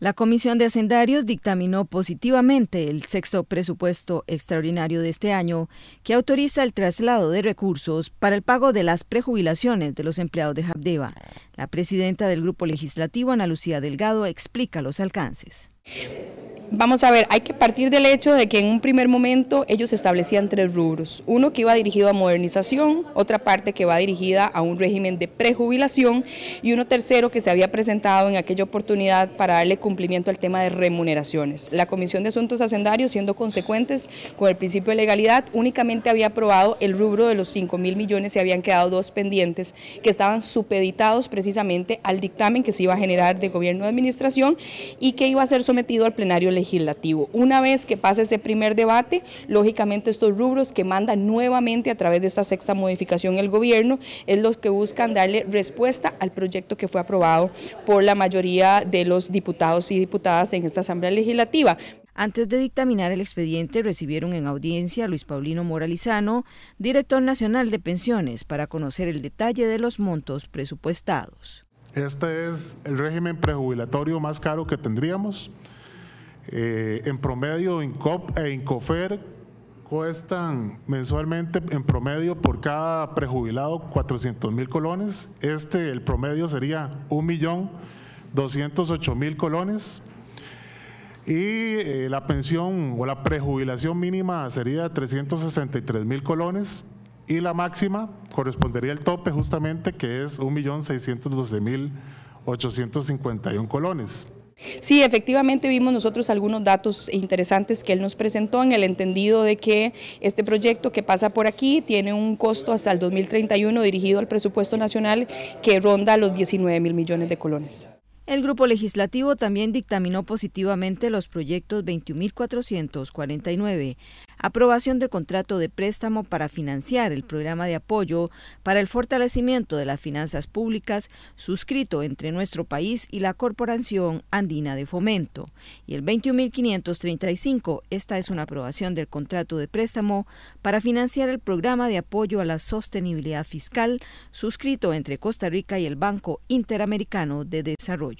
La Comisión de Hacendarios dictaminó positivamente el sexto presupuesto extraordinario de este año, que autoriza el traslado de recursos para el pago de las prejubilaciones de los empleados de Jabdeva. La presidenta del Grupo Legislativo, Ana Lucía Delgado, explica los alcances. Vamos a ver, hay que partir del hecho de que en un primer momento ellos establecían tres rubros. Uno que iba dirigido a modernización, otra parte que va dirigida a un régimen de prejubilación y uno tercero que se había presentado en aquella oportunidad para darle cumplimiento al tema de remuneraciones. La Comisión de Asuntos Hacendarios, siendo consecuentes con el principio de legalidad, únicamente había aprobado el rubro de los 5 mil millones y habían quedado dos pendientes que estaban supeditados precisamente al dictamen que se iba a generar de gobierno de administración y que iba a ser sometido al plenario legislativo. Una vez que pase ese primer debate, lógicamente estos rubros que manda nuevamente a través de esta sexta modificación el gobierno es los que buscan darle respuesta al proyecto que fue aprobado por la mayoría de los diputados y diputadas en esta Asamblea Legislativa. Antes de dictaminar el expediente, recibieron en audiencia a Luis Paulino Moralizano, director nacional de pensiones, para conocer el detalle de los montos presupuestados. Este es el régimen prejubilatorio más caro que tendríamos. Eh, en promedio, INCOP e INCOFER cuestan mensualmente en promedio por cada prejubilado 400 mil colones. Este, el promedio sería 1.208.000 colones. Y eh, la pensión o la prejubilación mínima sería 363 mil colones y la máxima correspondería al tope justamente que es 1.612.851 colones. Sí, efectivamente vimos nosotros algunos datos interesantes que él nos presentó en el entendido de que este proyecto que pasa por aquí tiene un costo hasta el 2031 dirigido al presupuesto nacional que ronda los 19 mil millones de colones. El grupo legislativo también dictaminó positivamente los proyectos 21.449, aprobación del contrato de préstamo para financiar el programa de apoyo para el fortalecimiento de las finanzas públicas suscrito entre nuestro país y la Corporación Andina de Fomento, y el 21.535, esta es una aprobación del contrato de préstamo para financiar el programa de apoyo a la sostenibilidad fiscal suscrito entre Costa Rica y el Banco Interamericano de Desarrollo.